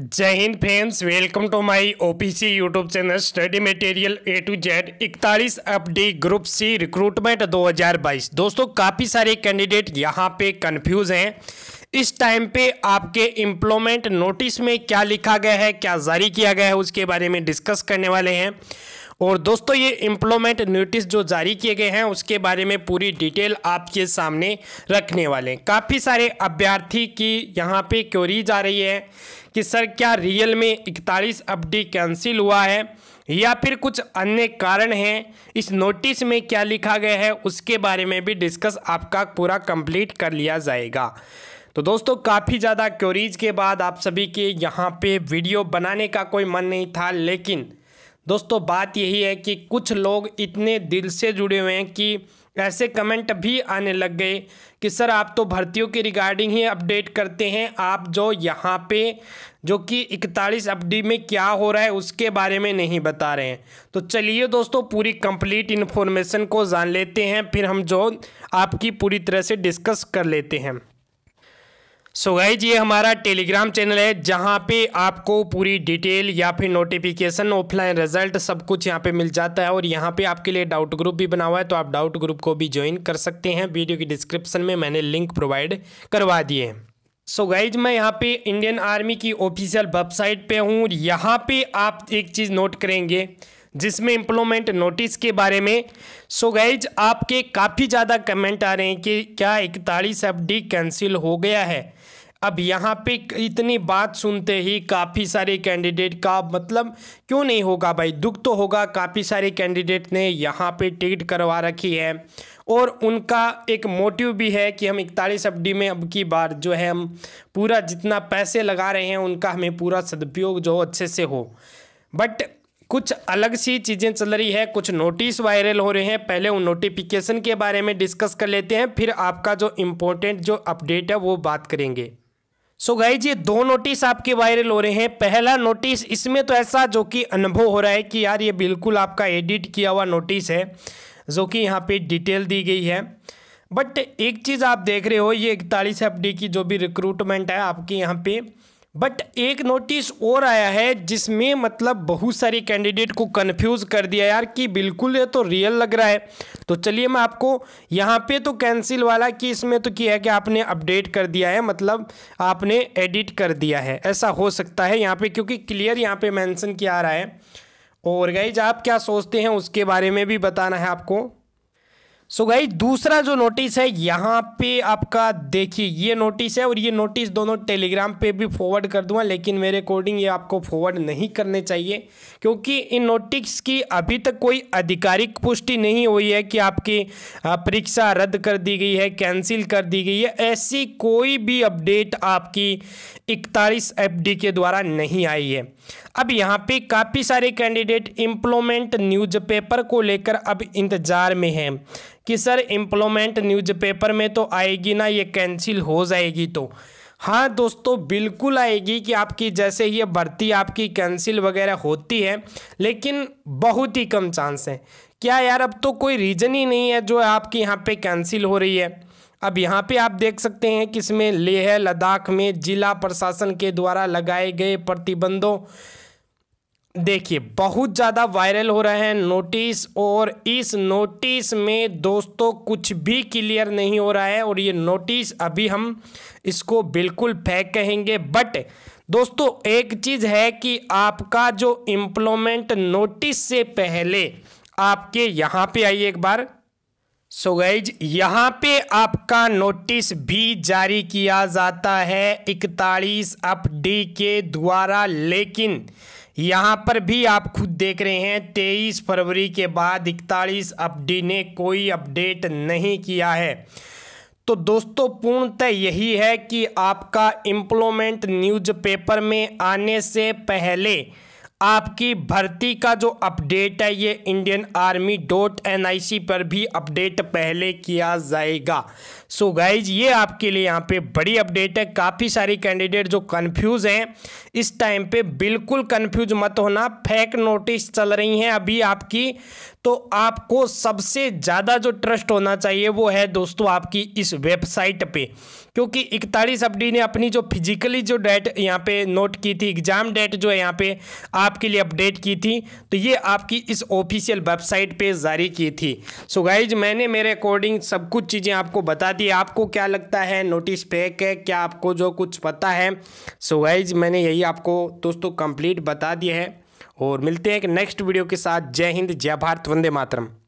जय हिंद friends welcome to my OPC YouTube channel study material A to Z इकतालीस F group C recruitment 2022 दोस्तों काफ़ी सारे कैंडिडेट यहां पे कंफ्यूज हैं इस टाइम पे आपके इम्प्लॉयमेंट नोटिस में क्या लिखा गया है क्या जारी किया गया है उसके बारे में डिस्कस करने वाले हैं और दोस्तों ये इम्प्लोमेंट नोटिस जो जारी किए गए हैं उसके बारे में पूरी डिटेल आपके सामने रखने वाले हैं काफ़ी सारे अभ्यर्थी की यहाँ पे क्योरीज आ रही है कि सर क्या रियल में इकतालीस अपडी कैंसिल हुआ है या फिर कुछ अन्य कारण हैं इस नोटिस में क्या लिखा गया है उसके बारे में भी डिस्कस आपका पूरा कंप्लीट कर लिया जाएगा तो दोस्तों काफ़ी ज़्यादा क्योरीज के बाद आप सभी के यहाँ पे वीडियो बनाने का कोई मन नहीं था लेकिन दोस्तों बात यही है कि कुछ लोग इतने दिल से जुड़े हुए हैं कि ऐसे कमेंट भी आने लग गए कि सर आप तो भर्तियों के रिगार्डिंग ही अपडेट करते हैं आप जो यहाँ पे जो कि इकतालीस अपडी में क्या हो रहा है उसके बारे में नहीं बता रहे हैं तो चलिए दोस्तों पूरी कंप्लीट इन्फॉर्मेशन को जान लेते हैं फिर हम जो आपकी पूरी तरह से डिस्कस कर लेते हैं सो so गाइज ये हमारा टेलीग्राम चैनल है जहाँ पे आपको पूरी डिटेल या फिर नोटिफिकेशन ऑफलाइन रिजल्ट सब कुछ यहाँ पे मिल जाता है और यहाँ पे आपके लिए डाउट ग्रुप भी बना हुआ है तो आप डाउट ग्रुप को भी ज्वाइन कर सकते हैं वीडियो की डिस्क्रिप्शन में मैंने लिंक प्रोवाइड करवा दिए हैं सो so गाइज मैं यहाँ पे इंडियन आर्मी की ऑफिशियल वेबसाइट पे हूँ यहाँ पे आप एक चीज़ नोट करेंगे जिसमें इम्प्लॉमेंट नोटिस के बारे में सो so गैज आपके काफ़ी ज़्यादा कमेंट आ रहे हैं कि क्या इकतालीस एफ डी कैंसिल हो गया है अब यहाँ पे इतनी बात सुनते ही काफ़ी सारे कैंडिडेट का मतलब क्यों नहीं होगा भाई दुख तो होगा काफ़ी सारे कैंडिडेट ने यहाँ पे टिकट करवा रखी है और उनका एक मोटिव भी है कि हम इकतालीस एफ में अब की बार जो है हम पूरा जितना पैसे लगा रहे हैं उनका हमें पूरा सदुपयोग जो अच्छे से हो बट कुछ अलग सी चीज़ें चल रही है कुछ नोटिस वायरल हो रहे हैं पहले उन नोटिफिकेशन के बारे में डिस्कस कर लेते हैं फिर आपका जो इम्पोर्टेंट जो अपडेट है वो बात करेंगे सो गाई जी दो नोटिस आपके वायरल हो रहे हैं पहला नोटिस इसमें तो ऐसा जो कि अनुभव हो रहा है कि यार ये बिल्कुल आपका एडिट किया हुआ नोटिस है जो कि यहाँ पर डिटेल दी गई है बट एक चीज़ आप देख रहे हो ये इकतालीस एफ की जो भी रिक्रूटमेंट है आपकी यहाँ पर बट एक नोटिस और आया है जिसमें मतलब बहुत सारे कैंडिडेट को कन्फ्यूज़ कर दिया यार कि बिल्कुल ये तो रियल लग रहा है तो चलिए मैं आपको यहाँ पे तो कैंसिल वाला कि इसमें तो किया है कि आपने अपडेट कर दिया है मतलब आपने एडिट कर दिया है ऐसा हो सकता है यहाँ पे क्योंकि क्लियर यहाँ पे मैंसन किया आ रहा है और गाइज आप क्या सोचते हैं उसके बारे में भी बताना है आपको सो so दूसरा जो नोटिस है यहाँ पे आपका देखिए ये नोटिस है और ये नोटिस दोनों टेलीग्राम पे भी फॉरवर्ड कर दूंगा लेकिन मेरे अकॉर्डिंग ये आपको फॉरवर्ड नहीं करने चाहिए क्योंकि इन नोटिस की अभी तक कोई आधिकारिक पुष्टि नहीं हुई है कि आपकी परीक्षा रद्द कर दी गई है कैंसिल कर दी गई है ऐसी कोई भी अपडेट आपकी इकतालीस एफ के द्वारा नहीं आई है अब यहाँ पे काफ़ी सारे कैंडिडेट एम्प्लॉयमेंट न्यूज़पेपर को लेकर अब इंतज़ार में हैं कि सर एम्प्लॉयमेंट न्यूज़पेपर में तो आएगी ना ये कैंसिल हो जाएगी तो हाँ दोस्तों बिल्कुल आएगी कि आपकी जैसे ही भर्ती आपकी कैंसिल वगैरह होती है लेकिन बहुत ही कम चांस है क्या यार अब तो कोई रीज़न ही नहीं है जो आपकी यहाँ पे कैंसिल हो रही है अब यहाँ पे आप देख सकते हैं कि इसमें लेह लद्दाख में जिला प्रशासन के द्वारा लगाए गए प्रतिबंधों देखिए बहुत ज़्यादा वायरल हो रहा है नोटिस और इस नोटिस में दोस्तों कुछ भी क्लियर नहीं हो रहा है और ये नोटिस अभी हम इसको बिल्कुल फेंक कहेंगे बट दोस्तों एक चीज़ है कि आपका जो इम्प्लोमेंट नोटिस से पहले आपके यहाँ पे आइए एक बार सो so गाइज यहाँ पे आपका नोटिस भी जारी किया जाता है इकतालीस अप डी के द्वारा लेकिन यहाँ पर भी आप खुद देख रहे हैं तेईस फरवरी के बाद इकतालीस अपडी ने कोई अपडेट नहीं किया है तो दोस्तों पूर्णतः यही है कि आपका इम्प्लोमेंट न्यूज़पेपर में आने से पहले आपकी भर्ती का जो अपडेट है ये Indian army dot N I C पर भी अपडेट पहले किया जाएगा सो so गाइज ये आपके लिए यहाँ पे बड़ी अपडेट है काफ़ी सारी कैंडिडेट जो कंफ्यूज हैं इस टाइम पे बिल्कुल कंफ्यूज मत होना फेक नोटिस चल रही हैं अभी आपकी तो आपको सबसे ज़्यादा जो ट्रस्ट होना चाहिए वो है दोस्तों आपकी इस वेबसाइट पे क्योंकि इकतालीस अपडी ने अपनी जो फिजिकली जो डेट यहाँ पे नोट की थी एग्ज़ाम डेट जो है यहाँ पे आपके लिए अपडेट की थी तो ये आपकी इस ऑफिशियल वेबसाइट पे जारी की थी सो so गाइज मैंने मेरे अकॉर्डिंग सब कुछ चीज़ें आपको बता दी आपको क्या लगता है नोटिस पैक है क्या आपको जो कुछ पता है सो so गाइज मैंने यही आपको दोस्तों कंप्लीट बता दिया है और मिलते हैं एक नेक्स्ट वीडियो के साथ जय हिंद जय भारत वंदे मातरम